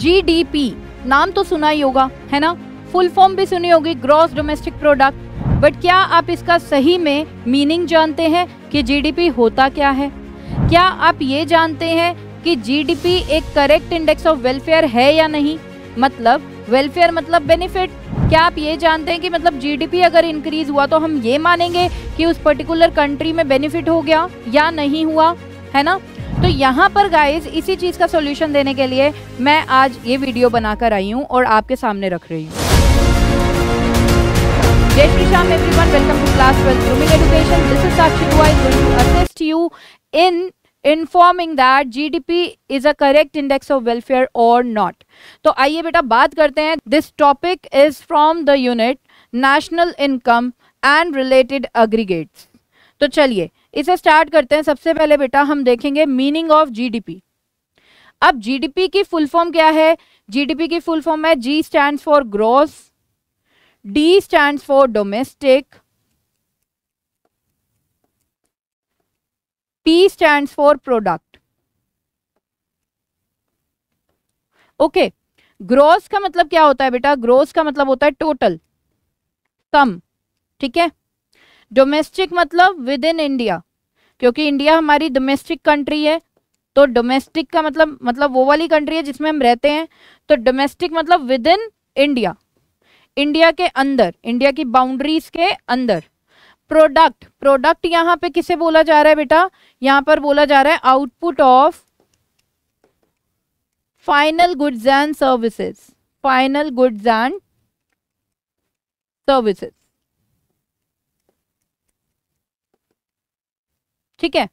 GDP नाम तो सुना ही होगा है ना फुल फॉर्म भी सुनी होगी ग्रॉस डोमेस्टिक प्रोडक्ट बट क्या आप इसका सही में मीनिंग जानते हैं कि जीडीपी होता क्या है क्या आप ये जानते हैं कि जीडीपी एक करेक्ट इंडेक्स ऑफ वेलफेयर है या नहीं मतलब वेलफेयर मतलब बेनिफिट क्या आप ये जानते हैं कि मतलब जीडीपी अगर इंक्रीज हुआ तो हम ये मानेंगे कि उस पर्टिकुलर कंट्री में बेनिफिट हो गया या नहीं हुआ है ना तो यहाँ पर गाइज इसी चीज का सोल्यूशन देने के लिए मैं आज ये वीडियो बनाकर आई हूँ और आपके सामने रख रही हूँ जय Shri Shyam everyone welcome to class grooming education this is Sakshi you in informing that GDP is a correct index of welfare और नॉट तो आइए बेटा बात करते हैं this topic is from the unit national income and related aggregates तो चलिए इसे स्टार्ट करते हैं सबसे पहले बेटा हम देखेंगे मीनिंग ऑफ जीडीपी अब जीडीपी की फुल फॉर्म क्या है जीडीपी की फुल फॉर्म है G stand for gross D stand for domestic P stand for product okay gross का मतलब क्या होता है बेटा ग्रोस का मतलब होता है टोटल कम ठीक है डोमेस्टिक मतलब विद इन इंडिया क्योंकि इंडिया हमारी डोमेस्टिक कंट्री है तो डोमेस्टिक का मतलब मतलब वो वाली कंट्री है जिसमें हम रहते हैं तो डोमेस्टिक मतलब विद इन इंडिया इंडिया के अंदर इंडिया की बाउंड्रीज के अंदर प्रोडक्ट प्रोडक्ट यहाँ पे किसे बोला जा रहा है बेटा यहाँ पर बोला जा रहा है output of final goods and services final goods and services ठीक है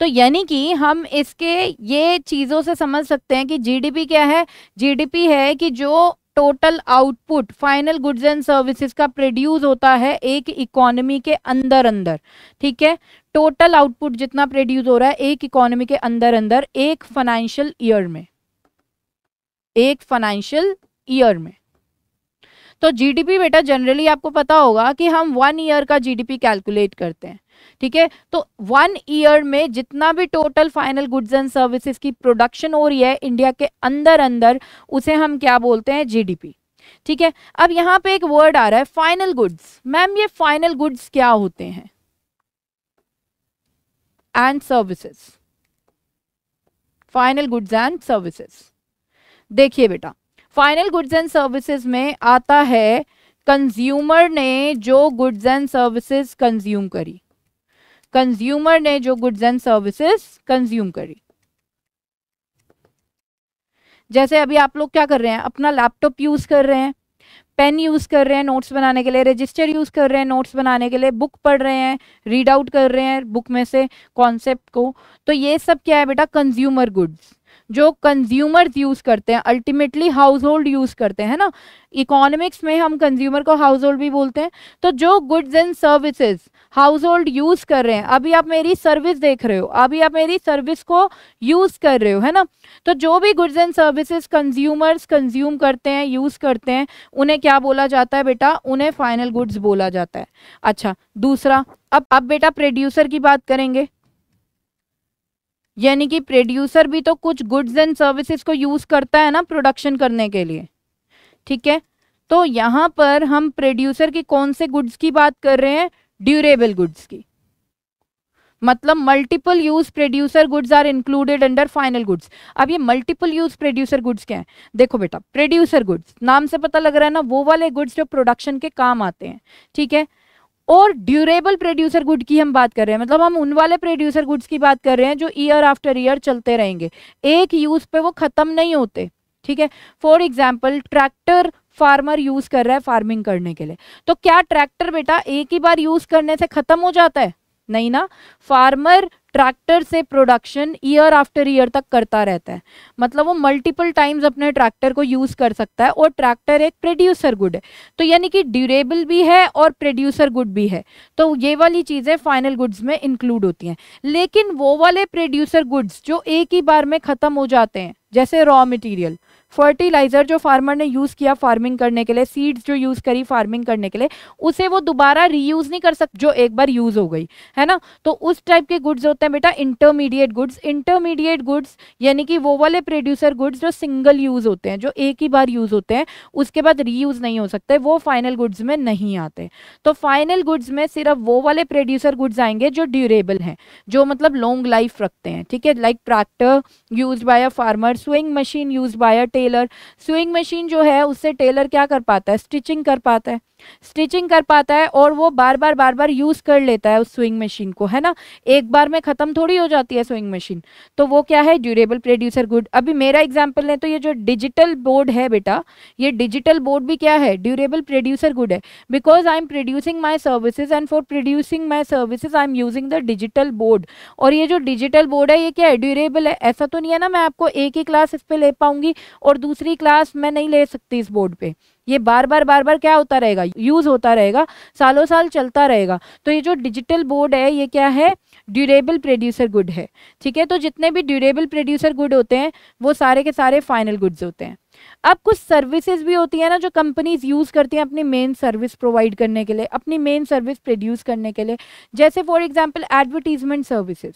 तो यानी कि हम इसके ये चीज़ों से समझ सकते हैं कि जीडीपी क्या है जीडीपी है कि जो total output final goods and services का प्रोड्यूस होता है एक इकोनॉमी के अंदर अंदर ठीक है टोटल आउटपुट जितना प्रोड्यूस हो रहा है एक इकोनॉमी के अंदर अंदर एक फाइनेंशियल ईयर में एक फाइनेंशियल ईयर में तो जीडीपी बेटा जनरली आपको पता होगा कि हम वन ईयर का जीडीपी कैलकुलेट करते हैं ठीक है तो वन ईयर में जितना भी total final goods and services की प्रोडक्शन हो रही है इंडिया के अंदर अंदर उसे हम क्या बोलते हैं जीडीपी ठीक है अब यहां पे एक वर्ड आ रहा है फाइनल गुड्स मैम ये फाइनल गुड्स क्या होते हैं and services final goods and services देखिए बेटा फाइनल गुड्स एंड सर्विसेज में आता है कंज्यूमर ने जो गुड्स एंड सर्विसेज कंज्यूम करी कंज्यूमर ने जो गुड्स एंड सर्विसेज कंज्यूम करी जैसे अभी आप लोग क्या कर रहे हैं अपना लैपटॉप यूज़ कर रहे हैं पेन यूज़ कर रहे हैं नोट्स बनाने के लिए रजिस्टर यूज़ कर रहे हैं नोट्स बनाने के लिए बुक पढ़ रहे हैं रीड आउट कर रहे हैं बुक में से कॉन्सेप्ट को तो ये सब क्या है बेटा कंज्यूमर गुड्स जो कंज्यूमर्स यूज़ करते हैं अल्टीमेटली हाउस होल्ड यूज़ करते हैं ना इकोनॉमिक्स में हम कंज्यूमर को हाउस होल्ड भी बोलते हैं तो जो goods and services household use कर रहे हैं अभी आप मेरी सर्विस देख रहे हो अभी आप मेरी सर्विस को यूज़ कर रहे हो है ना तो जो भी goods and services consumers consume करते हैं यूज़ करते हैं उन्हें क्या बोला जाता है बेटा उन्हें फाइनल गुड्स बोला जाता है अच्छा दूसरा अब अब बेटा प्रोड्यूसर की बात करेंगे यानी कि प्रोड्यूसर भी तो कुछ गुड्स एंड सर्विसेज को यूज़ करता है ना प्रोडक्शन करने के लिए ठीक है तो यहाँ पर हम प्रोड्यूसर की कौन से गुड्स की बात कर रहे हैं ड्यूरेबल गुड्स की मतलब multiple use producer goods are included under final goods अब ये मल्टीपल यूज प्रोड्यूसर गुड्स क्या है देखो बेटा प्रोड्यूसर गुड्स नाम से पता लग रहा है ना वो वाले गुड्स जो प्रोडक्शन के काम आते हैं ठीक है और ड्यूरेबल प्रोड्यूसर गुड की हम बात कर रहे हैं मतलब हम उन वाले प्रोड्यूसर गुड्स की बात कर रहे हैं जो ईयर आफ्टर ईयर चलते रहेंगे एक यूज़ पे वो ख़त्म नहीं होते ठीक है for example tractor farmer use कर रहा है फार्मिंग करने के लिए तो क्या ट्रैक्टर बेटा एक ही बार यूज़ करने से ख़त्म हो जाता है नहीं ना फार्मर ट्रैक्टर से प्रोडक्शन ईयर आफ्टर ईयर तक करता रहता है मतलब वो मल्टीपल टाइम्स अपने ट्रैक्टर को यूज़ कर सकता है और ट्रैक्टर एक प्रोड्यूसर गुड है तो यानी कि ड्यूरेबल भी है और प्रोड्यूसर गुड भी है तो ये वाली चीज़ें फाइनल गुड्स में इंक्लूड होती हैं लेकिन वो वाले प्रोड्यूसर गुड्स जो एक ही बार में ख़त्म हो जाते हैं जैसे रॉ मटीरियल फर्टिलाइज़र जो फार्मर ने यूज़ किया फार्मिंग करने के लिए सीड्स जो यूज़ करी फार्मिंग करने के लिए उसे वो दोबारा रीयूज़ नहीं कर सकते जो एक बार यूज़ हो गई है ना तो उस टाइप के गुड्स होते हैं बेटा इंटरमीडिएट गुड्स इंटरमीडिएट गुड्स यानी कि वो वाले प्रोड्यूसर गुड्स जो सिंगल यूज़ होते हैं जो एक ही बार यूज़ होते हैं उसके बाद रीयूज़ नहीं हो सकते वो फाइनल गुड्स में नहीं आते तो फाइनल गुड्स में सिर्फ वो वाले प्रोड्यूसर गुड्स आएंगे जो ड्यूरेबल हैं जो मतलब लॉन्ग लाइफ रखते हैं ठीक है like tractor use by a farmer sewing machine use by a tailor sewing machine जो है उससे टेलर क्या कर पाता है स्टिचिंग कर पाता है स्टिचिंग कर पाता है और वो बार बार बार बार यूज़ कर लेता है उस स्विंग मशीन को है ना एक बार में ख़त्म थोड़ी हो जाती है स्विंग मशीन तो वो क्या है ड्यूरेबल प्रोड्यूसर गुड अभी मेरा एग्जाम्पल है तो ये जो डिजिटल बोर्ड है बेटा ये डिजिटल बोर्ड भी क्या है ड्यूरेबल प्रोड्यूसर गुड है because I am producing my services and for producing my services I am using the digital board और ये जो डिजिटल बोर्ड है ये क्या है ड्यूरेबल है ऐसा तो नहीं है ना मैं आपको एक ही क्लास इस पर ले पाऊंगी और दूसरी क्लास मैं नहीं ले सकती इस बोर्ड पर ये बार बार बार बार क्या होता रहेगा यूज़ होता रहेगा सालों साल चलता रहेगा तो ये जो डिजिटल बोर्ड है ये क्या है ड्यूरेबल प्रोड्यूसर गुड है ठीक है तो जितने भी ड्यूरेबल प्रोड्यूसर गुड होते हैं वो सारे के सारे फाइनल गुड्स होते हैं अब कुछ सर्विसेज भी होती है ना जो कंपनीज यूज़ करती हैं अपनी मेन सर्विस प्रोवाइड करने के लिए अपनी मेन सर्विस प्रोड्यूस करने के लिए जैसे for example advertisement services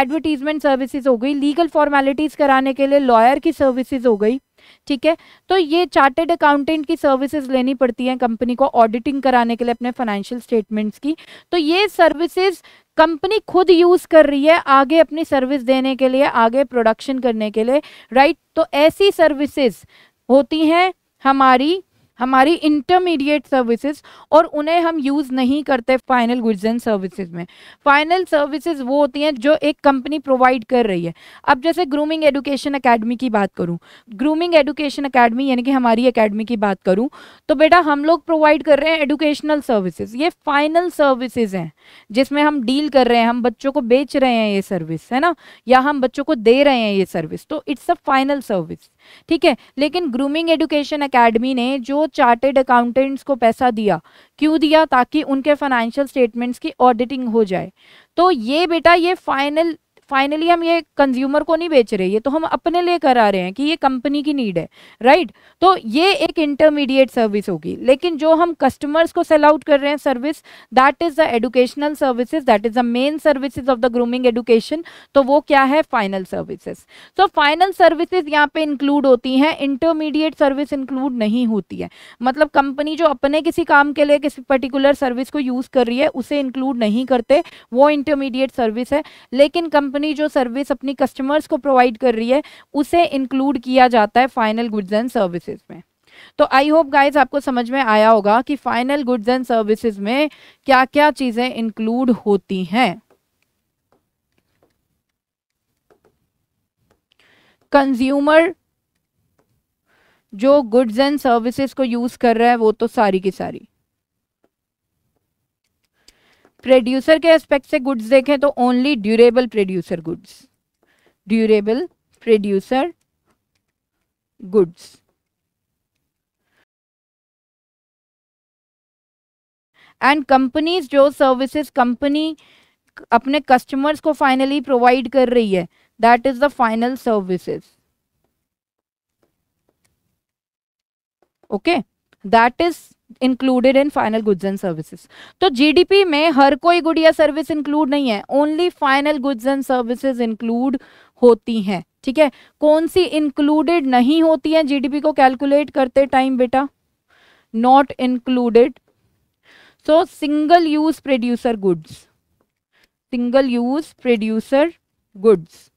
advertisement services हो गई लीगल फॉर्मेलिटीज़ कराने के लिए लॉयर की सर्विसेज हो गई ठीक है तो ये चार्टेड अकाउंटेंट की सर्विसेज लेनी पड़ती हैं कंपनी को ऑडिटिंग कराने के लिए अपने फाइनेंशियल स्टेटमेंट्स की तो ये सर्विसेज कंपनी खुद यूज़ कर रही है आगे अपनी सर्विस देने के लिए आगे प्रोडक्शन करने के लिए राइट तो ऐसी सर्विसेज होती हैं हमारी हमारी इंटरमीडिएट सर्विसेज और उन्हें हम यूज़ नहीं करते फाइनल गुड्स एंड सर्विसेज में फाइनल सर्विसेज वो होती हैं जो एक कंपनी प्रोवाइड कर रही है अब जैसे ग्रूमिंग एजुकेशन एकेडमी की बात करूँ ग्रूमिंग एजुकेशन एकेडमी यानी कि हमारी अकेडमी की बात करूँ तो बेटा हम लोग प्रोवाइड कर रहे हैं एडुकेशनल सर्विसेज ये फाइनल सर्विसेज हैं जिसमें हम डील कर रहे हैं हम बच्चों को बेच रहे हैं ये सर्विस है ना या हम बच्चों को दे रहे हैं ये सर्विस तो इट्स अ फाइनल सर्विस ठीक है लेकिन ग्रूमिंग एजुकेशन अकेडमी ने जो चार्टेड अकाउंटेंट्स को पैसा दिया क्यों दिया ताकि उनके फाइनेंशियल स्टेटमेंट्स की ऑडिटिंग हो जाए तो ये बेटा ये फाइनल फाइनली हम ये कंज्यूमर को नहीं बेच रहे ये तो हम अपने लिए करा रहे हैं कि ये कंपनी की नीड है राइट right? तो ये एक इंटरमीडिएट सर्विस होगी लेकिन जो हम कस्टमर्स को सेल आउट कर रहे हैं service that is the educational services that is the main services of the grooming education तो वो क्या है final services so final services यहाँ पे इंक्लूड होती हैं इंटरमीडिएट सर्विस इंक्लूड नहीं होती है मतलब कंपनी जो अपने किसी काम के लिए किसी पर्टिकुलर सर्विस को यूज कर रही है उसे इंक्लूड नहीं करते वो इंटरमीडिएट सर्विस है लेकिन कंपनी कंपनी जो सर्विस अपनी कस्टमर्स को प्रोवाइड कर रही है उसे इंक्लूड किया जाता है फाइनल गुड्स एंड सर्विसेज में तो आई होप गाइज आपको समझ में आया होगा कि फाइनल गुड्स एंड सर्विसेज में क्या क्या चीज़ें इंक्लूड होती हैं कंज्यूमर जो गुड्स एंड सर्विसेज को यूज़ कर रहा है वो तो सारी की सारी प्रोड्यूसर के एस्पेक्ट से गुड्स देखें तो only durable producer goods durable producer goods and companies जो सर्विसेज कंपनी अपने कस्टमर्स को फाइनली प्रोवाइड कर रही है that is the final services okay that is included in final goods and services तो जीडीपी में हर कोई गुड या सर्विस इंक्लूड नहीं है only final goods and services include होती हैं ठीक है कौन सी इंक्लूडेड नहीं होती है जीडीपी को कैलकुलेट करते टाइम बेटा not included so single use producer goods single use producer goods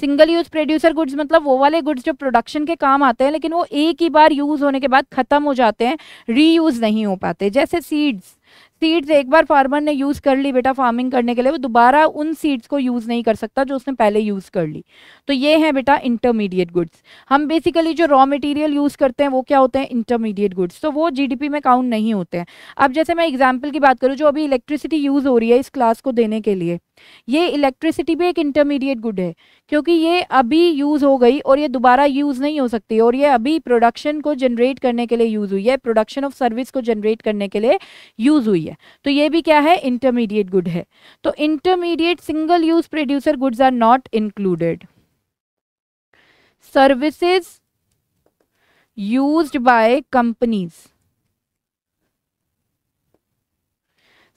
single use producer goods मतलब वो वाले गुड्स जो प्रोडक्शन के काम आते हैं लेकिन वो एक ही बार यूज होने के बाद खत्म हो जाते हैं रीयूज नहीं हो पाते जैसे सीड्स सीड्स एक बार फार्मर ने यूज़ कर ली बेटा फार्मिंग करने के लिए वो दोबारा उन सीड्स को यूज़ नहीं कर सकता जो उसने पहले यूज़ कर ली तो ये है बेटा इंटरमीडिएट गुड्स हम बेसिकली जो रॉ मटेरियल यूज़ करते हैं वो क्या होते हैं इंटरमीडिएट गुड्स तो वो जीडीपी में काउंट नहीं होते हैं अब जैसे मैं एग्जाम्पल की बात करूँ जो अभी इलेक्ट्रिसिटी यूज़ हो रही है इस क्लास को देने के लिए ये इलेक्ट्रिसिटी भी एक इंटरमीडिएट गुड है क्योंकि ये अभी यूज़ हो गई और ये दोबारा यूज़ नहीं हो सकती और ये अभी प्रोडक्शन को जनरेट करने के लिए यूज़ हुई है प्रोडक्शन ऑफ सर्विस को जनरेट करने के लिए यूज़ हुई है तो ये भी क्या है इंटरमीडिएट गुड है तो intermediate single use producer goods are not included services use by companies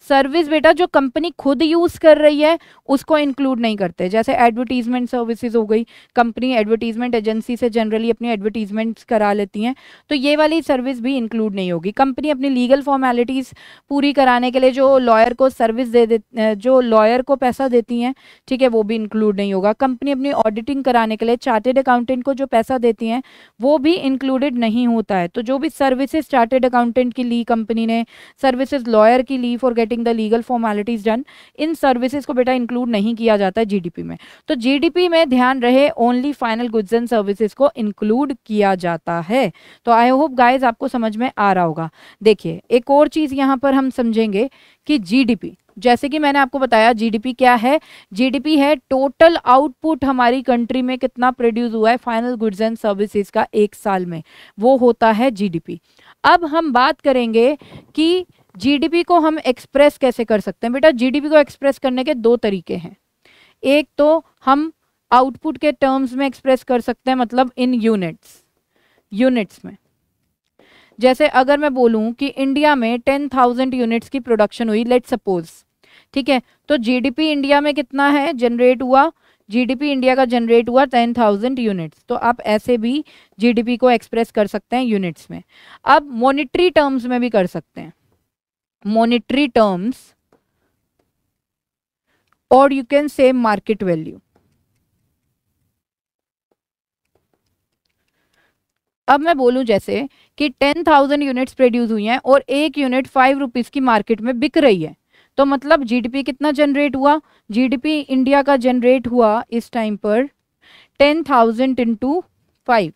service बेटा जो कंपनी खुद यूज़ कर रही है उसको इंक्लूड नहीं करते जैसे एडवर्टीजमेंट सर्विसेज हो गई कंपनी एडवर्टीजमेंट एजेंसी से जनरली अपनी एडवर्टीजमेंट्स करा लेती हैं तो ये वाली सर्विस भी इंक्लूड नहीं होगी कंपनी अपनी लीगल फॉर्मेलिटीज़ पूरी कराने के लिए जो लॉयर को सर्विस दे, दे जो लॉयर को पैसा देती हैं ठीक है वो भी इंक्लूड नहीं होगा कंपनी अपनी ऑडिटिंग कराने के लिए चार्टेड अकाउंटेंट को जो पैसा देती हैं वो भी इंक्लूडेड नहीं होता है तो जो भी सर्विसेज चार्टेड अकाउंटेंट की ली कंपनी ने सर्विसेज लॉयर की ली for getting getting the legal formalities done इन सर्विसेज को बेटा इंक्लूड नहीं किया जाता है जीडीपी में तो जीडीपी में ध्यान रहे only final goods and services को इंक्लूड किया जाता है तो आई होप गाइज आपको समझ में आ रहा होगा देखिए एक और चीज़ यहाँ पर हम समझेंगे कि जीडीपी जैसे कि मैंने आपको बताया जीडीपी क्या है जीडीपी है टोटल आउटपुट हमारी कंट्री में कितना प्रोड्यूस हुआ है फाइनल गुड्स एंड सर्विसेज का एक साल में वो होता है जीडीपी अब हम बात करेंगे कि जीडीपी को हम एक्सप्रेस कैसे कर सकते हैं बेटा जीडीपी को एक्सप्रेस करने के दो तरीके हैं एक तो हम आउटपुट के टर्म्स में एक्सप्रेस कर सकते हैं मतलब इन यूनिट्स यूनिट्स में जैसे अगर मैं बोलूं कि इंडिया में टेन थाउजेंड यूनिट्स की प्रोडक्शन हुई लेट सपोज ठीक है तो जीडीपी इंडिया में कितना है जनरेट हुआ जीडीपी इंडिया का जनरेट हुआ टेन थाउजेंड यूनिट्स तो आप ऐसे भी जीडीपी को एक्सप्रेस कर सकते हैं यूनिट्स में अब मॉनिटरी टर्म्स में भी कर सकते हैं monetary terms or you can say market value अब मैं बोलूं जैसे कि टेन थाउजेंड यूनिट्स प्रोड्यूस हुई हैं और एक यूनिट फाइव रुपीज़ की मार्केट में बिक रही है तो मतलब जीडीपी कितना जनरेट हुआ जीडीपी इंडिया का जनरेट हुआ इस टाइम पर ten thousand into five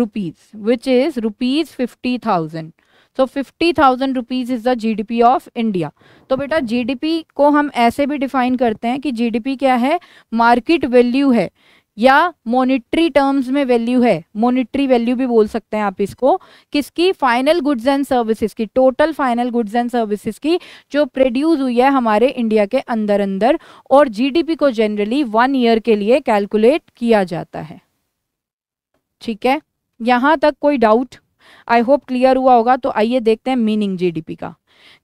rupees which is rupees fifty thousand so fifty thousand rupees is the GDP of India तो बेटा जीडीपी को हम ऐसे भी डिफाइन करते हैं कि जीडीपी क्या है मार्केट वैल्यू है या मोनिट्री टर्म्स में वैल्यू है मोनिट्री वैल्यू भी बोल सकते हैं आप इसको किसकी फाइनल गुड्स एंड सर्विसेज की total final goods and services की जो प्रोड्यूस हुई है हमारे इंडिया के अंदर अंदर और जीडीपी को जनरली वन ईयर के लिए कैलकुलेट किया जाता है ठीक है यहां तक कोई डाउट आई होप क्लियर हुआ होगा तो आइए देखते हैं मीनिंग जीडीपी का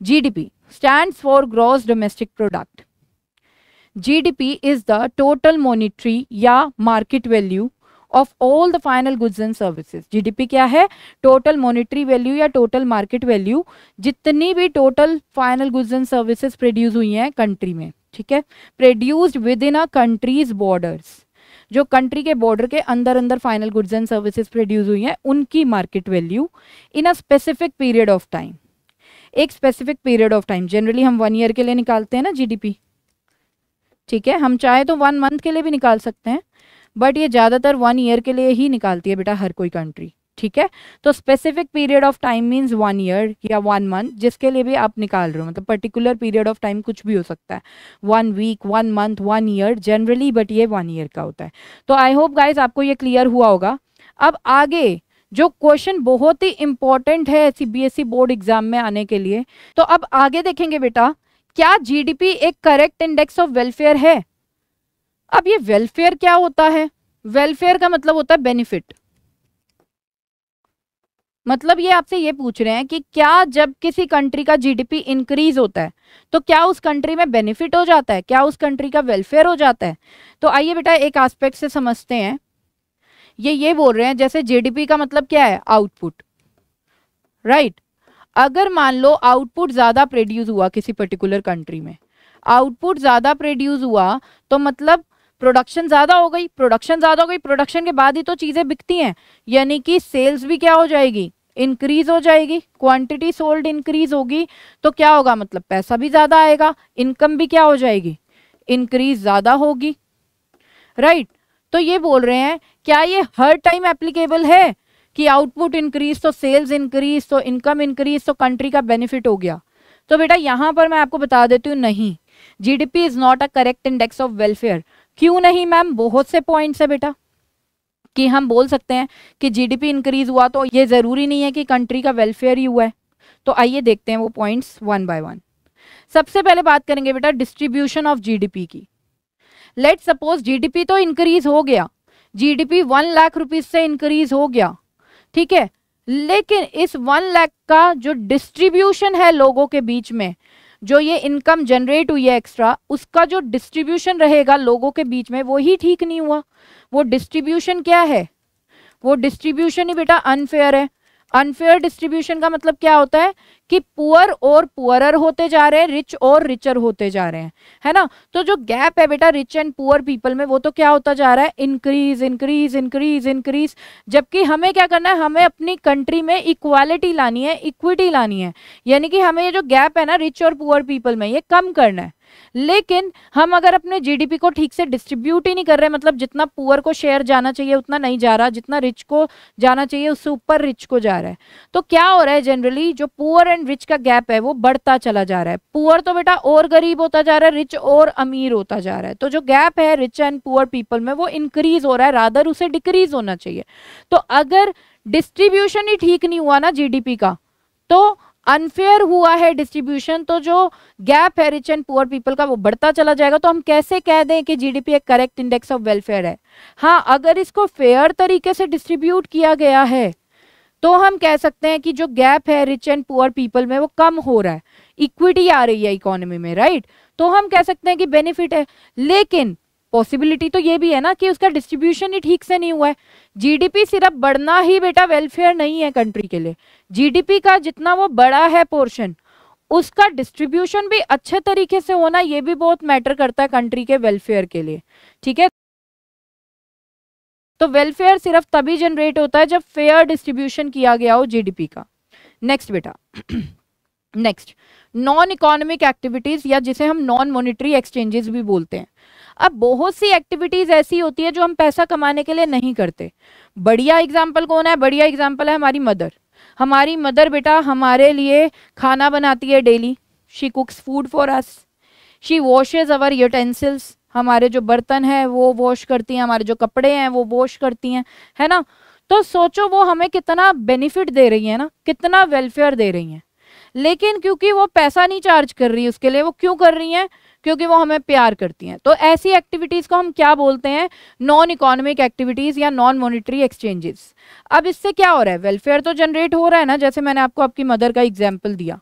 GDP stand for gross domestic product GDP is the total monetary या market value of all the final goods and services GDP क्या है टोटल मॉनिटरी वैल्यू या टोटल मार्केट वैल्यू जितनी भी total final goods and services produce हुई हैं country में ठीक है produced within a country's borders जो कंट्री के बॉर्डर के अंदर अंदर final goods and services produce हुई हैं उनकी market value in a specific period of time एक specific period of time generally हम वन ईयर के लिए निकालते हैं ना जीडीपी ठीक है हम चाहे तो वन मंथ के लिए भी निकाल सकते हैं बट ये ज़्यादातर वन ईयर के लिए ही निकालती है बेटा हर कोई कंट्री ठीक है तो specific period of time means one year या वन मंथ जिसके लिए भी आप निकाल रहे हो मतलब पर्टिकुलर पीरियड ऑफ टाइम कुछ भी हो सकता है one week one month one year generally but ये वन ईयर का होता है तो आई होप गाइज आपको ये क्लियर हुआ होगा अब आगे जो क्वेश्चन बहुत ही इंपॉर्टेंट है सीबीएसई बोर्ड एग्जाम में आने के लिए तो अब आगे देखेंगे बेटा क्या जीडीपी एक करेक्ट इंडेक्स ऑफ वेलफेयर है अब ये वेलफेयर क्या होता है वेलफेयर का मतलब होता है बेनिफिट मतलब ये आपसे ये पूछ रहे हैं कि क्या जब किसी कंट्री का जीडीपी इंक्रीज होता है तो क्या उस कंट्री में बेनिफिट हो जाता है क्या उस कंट्री का वेलफेयर हो जाता है तो आइए बेटा एक आस्पेक्ट से समझते हैं ये ये बोल रहे हैं जैसे जीडीपी का मतलब क्या है आउटपुट राइट right? अगर मान लो आउटपुट ज़्यादा प्रोड्यूस हुआ किसी पर्टिकुलर कंट्री में आउटपुट ज़्यादा प्रोड्यूस हुआ तो मतलब प्रोडक्शन ज़्यादा हो गई प्रोडक्शन ज़्यादा हो गई प्रोडक्शन के बाद ही तो चीज़ें बिकती हैं यानी कि सेल्स भी क्या हो जाएगी इंक्रीज हो जाएगी क्वांटिटी सोल्ड इंक्रीज होगी तो क्या होगा मतलब पैसा भी ज़्यादा आएगा इनकम भी क्या हो जाएगी इंक्रीज ज़्यादा होगी राइट right? तो ये बोल रहे हैं क्या ये हर टाइम एप्लीकेबल है कि आउटपुट इंक्रीज तो सेल्स इंक्रीज तो इनकम इंक्रीज तो कंट्री का बेनिफिट हो गया तो बेटा यहाँ पर मैं आपको बता देती हूँ नहीं GDP is not a correct index of welfare क्यों नहीं मैम बहुत से पॉइंट्स है बेटा कि हम बोल सकते हैं कि जीडीपी इंक्रीज हुआ तो ये ज़रूरी नहीं है कि कंट्री का वेलफेयर ही हुआ है तो आइए देखते हैं वो पॉइंट्स वन बाय वन सबसे पहले बात करेंगे बेटा डिस्ट्रीब्यूशन ऑफ जीडीपी की लेट सपोज जीडीपी तो इंक्रीज हो गया जीडीपी वन लाख रुपीज से इंक्रीज हो गया ठीक है लेकिन इस वन लाख का जो डिस्ट्रीब्यूशन है लोगों के बीच में जो ये इनकम जनरेट हुई है एक्स्ट्रा उसका जो डिस्ट्रीब्यूशन रहेगा लोगों के बीच में वो ही ठीक नहीं हुआ वो डिस्ट्रीब्यूशन क्या है वो डिस्ट्रीब्यूशन ही बेटा अनफेयर है अनफेयर डिस्ट्रीब्यूशन का मतलब क्या होता है कि पुअर और पुअरर होते जा रहे हैं रिच और रिचर होते जा रहे हैं है ना तो जो गैप है बेटा रिच एंड पुअर पीपल में वो तो क्या होता जा रहा है इंक्रीज इंक्रीज इंक्रीज इंक्रीज जबकि हमें क्या करना है हमें अपनी कंट्री में इक्वालिटी लानी है इक्विटी लानी है यानी कि हमें ये जो गैप है ना रिच और पुअर पीपल में ये कम करना है लेकिन हम अगर अपने जीडीपी को ठीक से डिस्ट्रीब्यूट ही नहीं कर रहे मतलब जितना पुअर को शेयर जाना चाहिए उतना नहीं जा रहा जितना रिच को जाना चाहिए उससे ऊपर रिच को जा रहा है तो क्या हो रहा है जनरली जो पुअर एंड रिच का गैप है वो बढ़ता चला जा रहा है पुअर तो बेटा और गरीब होता जा रहा है रिच और अमीर होता जा रहा है तो जो गैप है रिच एंड पुअर पीपल में वो इंक्रीज हो रहा है रादर उसे डिक्रीज होना चाहिए तो अगर डिस्ट्रीब्यूशन ही ठीक नहीं हुआ ना जी का तो अनफेयर हुआ है डिस्ट्रीब्यूशन तो जो गैप है रिच एंड पुअर पीपल का वो बढ़ता चला जाएगा तो हम कैसे कह दें कि जीडीपी एक करेक्ट इंडेक्स ऑफ वेलफेयर है हाँ अगर इसको फेयर तरीके से डिस्ट्रीब्यूट किया गया है तो हम कह सकते हैं कि जो गैप है रिच एंड पुअर पीपल में वो कम हो रहा है इक्विटी आ रही है इकोनॉमी में राइट तो हम कह सकते हैं कि बेनिफिट है लेकिन पॉसिबिलिटी तो ये भी है ना कि उसका डिस्ट्रीब्यूशन ही ठीक से नहीं हुआ है जीडीपी सिर्फ बढ़ना ही बेटा वेलफेयर नहीं है कंट्री के लिए जीडीपी का जितना वो बड़ा है पोर्शन उसका डिस्ट्रीब्यूशन भी अच्छे तरीके से होना ये भी बहुत मैटर करता है कंट्री के वेलफेयर के लिए ठीक है तो वेलफेयर सिर्फ तभी जनरेट होता है जब फेयर डिस्ट्रीब्यूशन किया गया हो जीडीपी का नेक्स्ट बेटा नेक्स्ट नॉन इकोनॉमिक एक्टिविटीज या जिसे हम नॉन मॉनिटरी एक्सचेंजेस भी बोलते हैं अब बहुत सी एक्टिविटीज ऐसी होती है जो हम पैसा कमाने के लिए नहीं करते बढ़िया एग्जाम्पल कौन है बढ़िया एग्जाम्पल है हमारी मदर हमारी मदर बेटा हमारे लिए खाना बनाती है daily she cooks food for us she washes our utensils हमारे जो बर्तन है वो वॉश करती हैं हमारे जो कपड़े हैं वो वॉश करती हैं है ना तो सोचो वो हमें कितना बेनिफिट दे रही है ना कितना वेलफेयर दे रही हैं लेकिन क्योंकि वो पैसा नहीं चार्ज कर रही है उसके लिए वो क्यों कर रही हैं क्योंकि वो हमें प्यार करती हैं तो ऐसी एक्टिविटीज़ को हम क्या बोलते हैं नॉन इकोनॉमिक एक्टिविटीज़ या नॉन मोनिट्री एक्सचेंजेस अब इससे क्या हो रहा है वेलफेयर तो जनरेट हो रहा है ना जैसे मैंने आपको आपकी मदर का एग्जाम्पल दिया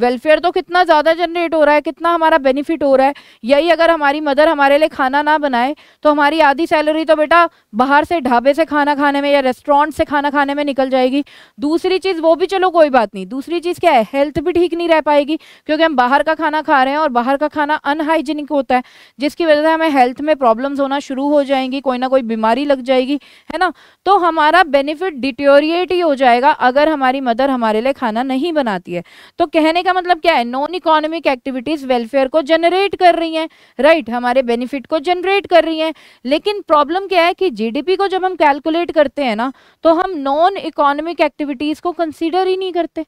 वेलफेयर तो कितना ज़्यादा जनरेट हो रहा है कितना हमारा बेनिफिट हो रहा है यही अगर हमारी मदर हमारे लिए खाना ना बनाए तो हमारी आधी सैलरी तो बेटा बाहर से ढाबे से खाना खाने में या रेस्टोरेंट से खाना खाने में निकल जाएगी दूसरी चीज़ वो भी चलो कोई बात नहीं दूसरी चीज़ क्या है हेल्थ भी ठीक नहीं रह पाएगी क्योंकि हम बाहर का खाना खा रहे हैं और बाहर का खाना अनहाइजीनिक होता है जिसकी वजह से हमें हेल्थ में प्रॉब्लम्स होना शुरू हो जाएंगी कोई ना कोई बीमारी लग जाएगी है ना तो हमारा बेनिफिट डिटोरिएट ही हो जाएगा अगर हमारी मदर हमारे लिए खाना नहीं बनाती है तो कहने का मतलब क्या है नॉन इकोनॉमिक एक्टिविटीज वेलफेयर को जनरेट कर रही हैं राइट right? हमारे बेनिफिट को जनरेट कर रही हैं लेकिन प्रॉब्लम क्या है कि जीडीपी को जब हम कैलकुलेट करते हैं ना तो हम नॉन इकोनॉमिक एक्टिविटीज को कंसिडर ही नहीं करते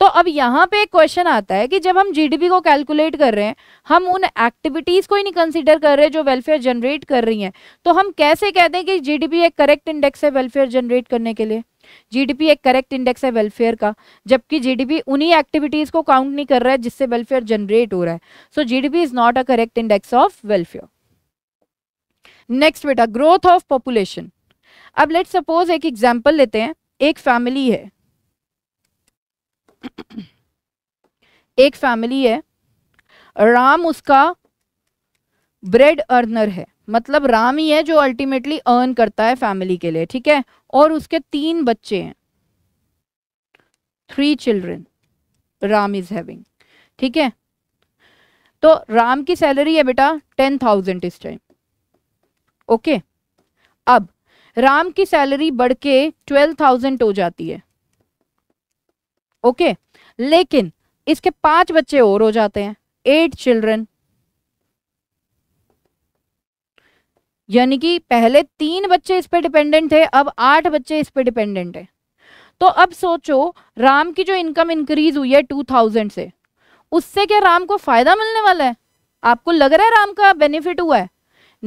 तो अब यहाँ पे एक क्वेश्चन आता है कि जब हम जीडीपी को कैलकुलेट कर रहे हैं हम उन एक्टिविटीज को ही नहीं कंसीडर कर रहे जो वेलफेयर जनरेट कर रही हैं तो हम कैसे कहते हैं कि जीडीपी एक करेक्ट इंडेक्स है वेलफेयर जनरेट करने के लिए जीडीपी एक करेक्ट इंडेक्स है वेलफेयर का जबकि जीडीपी उन्हीं एक्टिविटीज़ को काउंट नहीं कर रहा है जिससे वेलफेयर जनरेट हो रहा है so GDP is not a correct index of welfare next बेटा ग्रोथ ऑफ पॉपुलेशन अब लेट सपोज एक एग्जाम्पल लेते हैं एक फैमिली है एक फैमिली है राम उसका ब्रेड अर्नर है मतलब राम ही है जो अल्टीमेटली अर्न करता है फैमिली के लिए ठीक है और उसके तीन बच्चे हैं three children Ram is having ठीक है तो राम की सैलरी है बेटा टेन थाउजेंड इस टाइम ओके अब राम की सैलरी बढ़ के ट्वेल्व थाउजेंड हो जाती है ओके लेकिन इसके पांच बच्चे और हो जाते हैं एट चिल्ड्रन यानी कि पहले तीन बच्चे इस पे डिपेंडेंट थे अब आठ बच्चे इस पे डिपेंडेंट हैं तो अब सोचो राम की जो इनकम इंक्रीज हुई है टू थाउजेंड से उससे क्या राम को फायदा मिलने वाला है आपको लग रहा है राम का बेनिफिट हुआ है